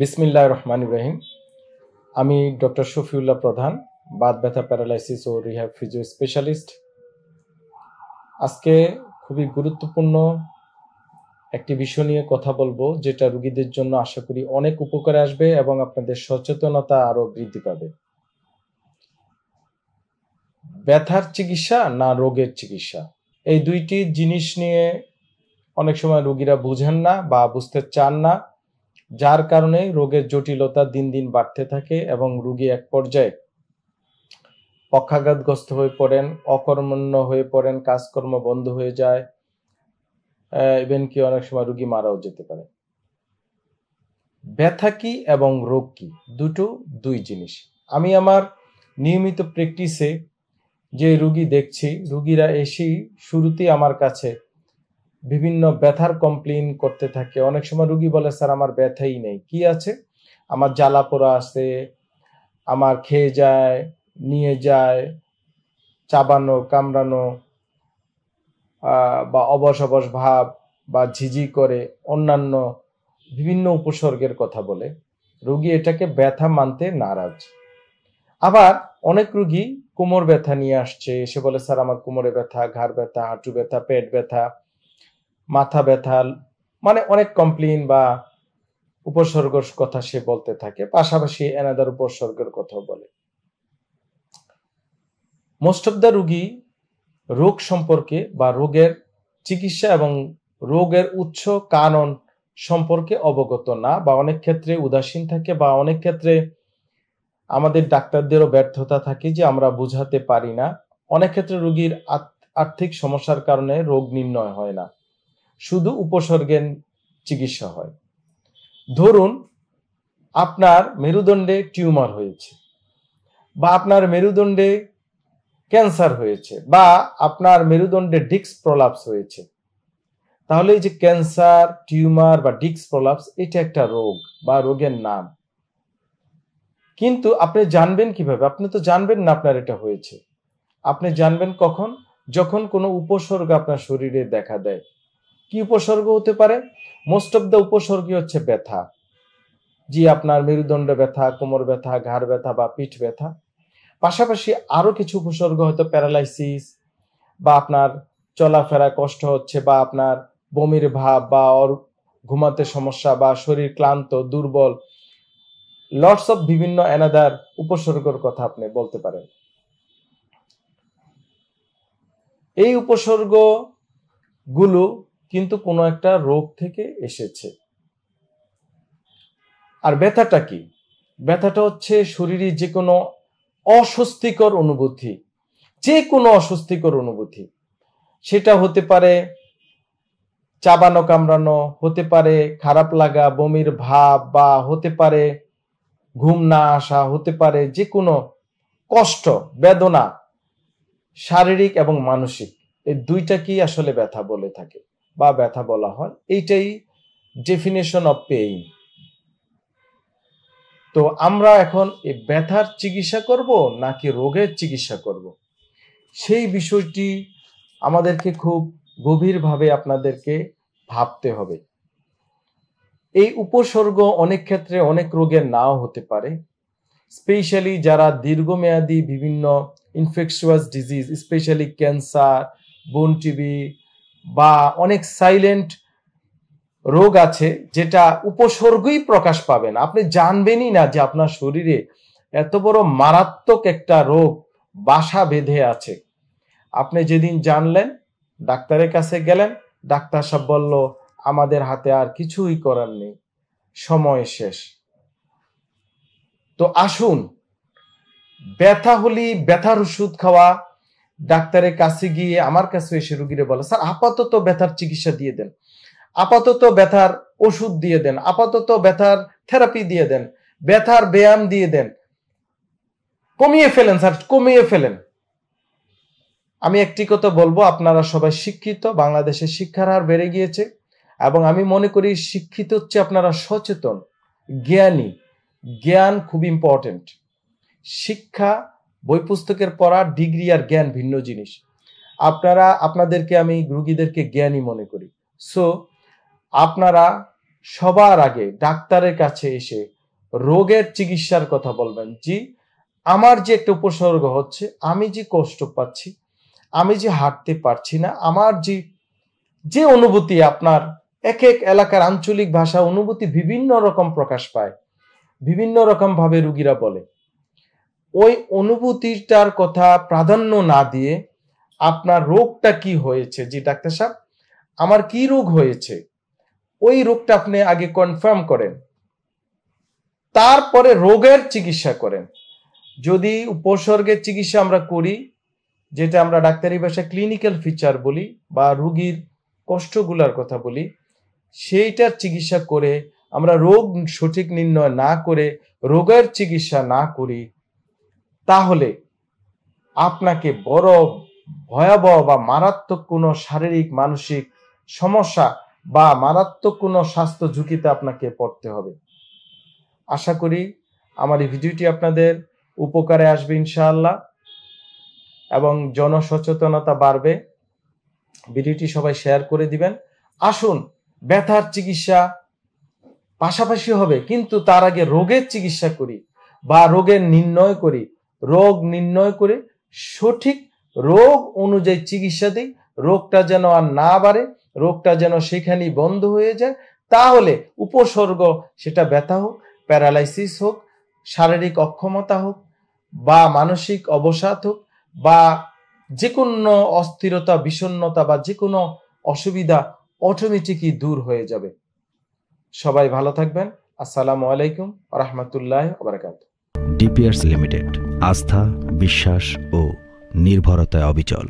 বিসমিল্লাহ রহমান ইব্রাহিম আমি ডক্টর শফিউল্লাহ প্রধান বাদ ব্যথা প্যারালাইসিস ও রিহ্যাব ফিজিও স্পেশালিস্ট আজকে খুবই গুরুত্বপূর্ণ একটি বিষয় নিয়ে কথা বলবো যেটা রুগীদের জন্য আশা করি অনেক উপকারে আসবে এবং আপনাদের সচেতনতা আরও বৃদ্ধি পাবে ব্যথার চিকিৎসা না রোগের চিকিৎসা এই দুইটি জিনিস নিয়ে অনেক সময় রুগীরা বুঝেন না বা বুঝতে চান না যার কারণে রোগের জটিলতা দিন দিন বাড়তে থাকে এবং রুগী এক পর্যায়ে পক্ষাঘাতগ্রস্ত হয়ে পড়েন অকর্মণ্য হয়ে পড়েন কাজকর্ম বন্ধ হয়ে যায় ইভেন কি অনেক সময় রুগী মারাও যেতে পারে ব্যথা কি এবং রোগ কি দুটো দুই জিনিস আমি আমার নিয়মিত প্র্যাকটিসে যে রুগী দেখছি রুগীরা এসেই শুরুতেই আমার কাছে বিভিন্ন ব্যথার কমপ্লেন করতে থাকে অনেক সময় রুগী বলে স্যার আমার ব্যথাই নেই কি আছে আমার জ্বালা পোড়া আছে আমার খেয়ে যায় নিয়ে যায় চাবানো কামড়ানো বা অবস অবস ভাব বা ঝিঝি করে অন্যান্য বিভিন্ন উপসর্গের কথা বলে রুগী এটাকে ব্যথা মানতে নারাজ আবার অনেক রুগী কোমর ব্যথা নিয়ে আসছে এসে বলে স্যার আমার কোমরে ব্যথা ঘাড় ব্যথা হাঁটু ব্যথা পেট ব্যথা মাথা ব্যথা মানে অনেক কমপ্লেন বা উপসর্গর কথা সে বলতে থাকে পাশাপাশি এনাদার উপসর্গের কথাও বলে মোস্ট অব দ্য রুগী রোগ সম্পর্কে বা রোগের চিকিৎসা এবং রোগের উৎস কারণ সম্পর্কে অবগত না বা অনেক ক্ষেত্রে উদাসীন থাকে বা অনেক ক্ষেত্রে আমাদের ডাক্তারদেরও ব্যর্থতা থাকে যে আমরা বোঝাতে পারি না অনেক ক্ষেত্রে রুগীর আর্থিক সমস্যার কারণে রোগ নির্ণয় হয় না শুধু উপসর্গের চিকিৎসা হয় ধরুন আপনার মেরুদণ্ডে টিউমার হয়েছে বা আপনার মেরুদণ্ডে ক্যান্সার হয়েছে বা আপনার মেরুদণ্ডে ডিক্স প্রলাপস হয়েছে তাহলে এই যে ক্যান্সার টিউমার বা ডিক্স প্রলাপস এটা একটা রোগ বা রোগের নাম কিন্তু আপনি জানবেন কিভাবে আপনি তো জানবেন না আপনার এটা হয়েছে আপনি জানবেন কখন যখন কোনো উপসর্গ আপনার শরীরে দেখা দেয় কি উপসর্গ হতে পারে মোস্ট অফ দ্য উপসর্গই হচ্ছে ব্যথা জি আপনার মেরুদণ্ড ব্যথা কোমর ব্যথা ঘাড় ব্যথা বা পিঠ ব্যথা পাশাপাশি আরো কিছু উপসর্গ হয়তো প্যারালাইসিস বা আপনার চলাফেরা কষ্ট হচ্ছে বা আপনার বমির ভাব বা ঘুমাতে সমস্যা বা শরীর ক্লান্ত দুর্বল লটস অফ বিভিন্ন অ্যানাদার উপসর্গর কথা আপনি বলতে পারেন এই উপসর্গ গুলো কিন্তু কোনো একটা রোগ থেকে এসেছে আর ব্যথাটা কি ব্যথাটা হচ্ছে শরীরে যে কোনো অস্বস্তিকর অনুভূতি যে কোনো অস্বস্তিকর অনুভূতি সেটা হতে পারে চাবানো কামড়ানো হতে পারে খারাপ লাগা বমির ভাব বা হতে পারে ঘুম না আসা হতে পারে যে কোনো কষ্ট বেদনা শারীরিক এবং মানসিক এই দুইটা কি আসলে ব্যথা বলে থাকে বা ব্যথা বলা হয় এইটাই ডেফিনেশন অফ পেইন তো আমরা এখন এই ব্যথার চিকিৎসা করব নাকি রোগের চিকিৎসা করব সেই বিষয়টি আমাদেরকে খুব গভীরভাবে আপনাদেরকে ভাবতে হবে এই উপসর্গ অনেক ক্ষেত্রে অনেক রোগের নাও হতে পারে স্পেশালি যারা দীর্ঘমেয়াদী বিভিন্ন infectious disease specially cancer bone TB বা অনেক সাইলেন্ট রোগ আছে যেটা উপসর্গই প্রকাশ পাবেন আপনি জানবেনই না যে আপনার শরীরে এত বড় মারাত্মক একটা রোগ বাসা বেঁধে আছে আপনি যেদিন জানলেন ডাক্তারের কাছে গেলেন ডাক্তার সাহেব বলল আমাদের হাতে আর কিছুই করার নেই সময় শেষ তো আসুন ব্যথা হলি ব্যথার ওষুধ খাওয়া ডাক্তারের কাছে গিয়ে আমার কাছে এসে রুগীরে বলে স্যার আপাতত ব্যথার চিকিৎসা দিয়ে দেন আপাতত ব্যথার ওষুধ দিয়ে দেন আপাতত ব্যথার থেরাপি দিয়ে দেন ব্যথার ব্যায়াম দিয়ে দেন কমিয়ে ফেলেন স্যার কমিয়ে ফেলেন আমি একটি কথা বলবো আপনারা সবাই শিক্ষিত বাংলাদেশে শিক্ষার হার বেড়ে গিয়েছে এবং আমি মনে করি শিক্ষিত হচ্ছে আপনারা সচেতন জ্ঞানী জ্ঞান খুব ইম্পর্টেন্ট শিক্ষা বই পুস্তকের পড়া ডিগ্রি আর জ্ঞান ভিন্ন জিনিস আপনারা আপনাদেরকে আমি রুগীদেরকে জ্ঞানী মনে করি সো আপনারা সবার আগে ডাক্তারের কাছে এসে রোগের চিকিৎসার কথা বলবেন জি আমার যে একটা উপসর্গ হচ্ছে আমি যে কষ্ট পাচ্ছি আমি যে হাঁটতে পারছি না আমার যে যে অনুভূতি আপনার এক এক এলাকার আঞ্চলিক ভাষা অনুভূতি বিভিন্ন রকম প্রকাশ পায় বিভিন্ন রকমভাবে রুগীরা বলে ওই অনুভূতিটার কথা প্রাধান্য না দিয়ে আপনার রোগটা কি হয়েছে জি ডাক্তার সাহেব আমার কি রোগ হয়েছে ওই রোগটা আপনি আগে কনফার্ম করেন তারপরে রোগের চিকিৎসা করেন যদি উপসর্গের চিকিৎসা আমরা করি যেটা আমরা ডাক্তারি ভাষায় ক্লিনিক্যাল ফিচার বলি বা রুগীর কষ্টগুলার কথা বলি সেইটার চিকিৎসা করে আমরা রোগ সঠিক নির্ণয় না করে রোগের চিকিৎসা না করি তাহলে আপনাকে বড় ভয়াবহ বা মারাত্মক কোনো শারীরিক মানসিক সমস্যা বা মারাত্মক কোনো স্বাস্থ্য ঝুঁকিতে আপনাকে পড়তে হবে আশা করি আমার এই ভিডিওটি আপনাদের উপকারে আসবে ইনশাআল্লাহ এবং জনসচেতনতা বাড়বে ভিডিওটি সবাই শেয়ার করে দিবেন আসুন ব্যথার চিকিৎসা পাশাপাশি হবে কিন্তু তার আগে রোগের চিকিৎসা করি বা রোগের নির্ণয় করি রোগ নির্ণয় করে সঠিক রোগ অনুযায়ী চিকিৎসা দিই রোগটা যেন আর না বাড়ে রোগটা যেন সেখানেই বন্ধ হয়ে যায় তাহলে উপসর্গ সেটা ব্যথা হোক প্যারালাইসিস হোক শারীরিক অক্ষমতা হোক বা মানসিক অবসাদ হোক বা যে কোনো অস্থিরতা বিষণ্নতা বা যে কোনো অসুবিধা অটোমেটিকই দূর হয়ে যাবে সবাই ভালো থাকবেন আসসালামু আলাইকুম রহমতুল্লাহ ওবরাকাত ডিপিআরস লিমিটেড আস্থা বিশ্বাস ও নির্ভরতায় অবিচল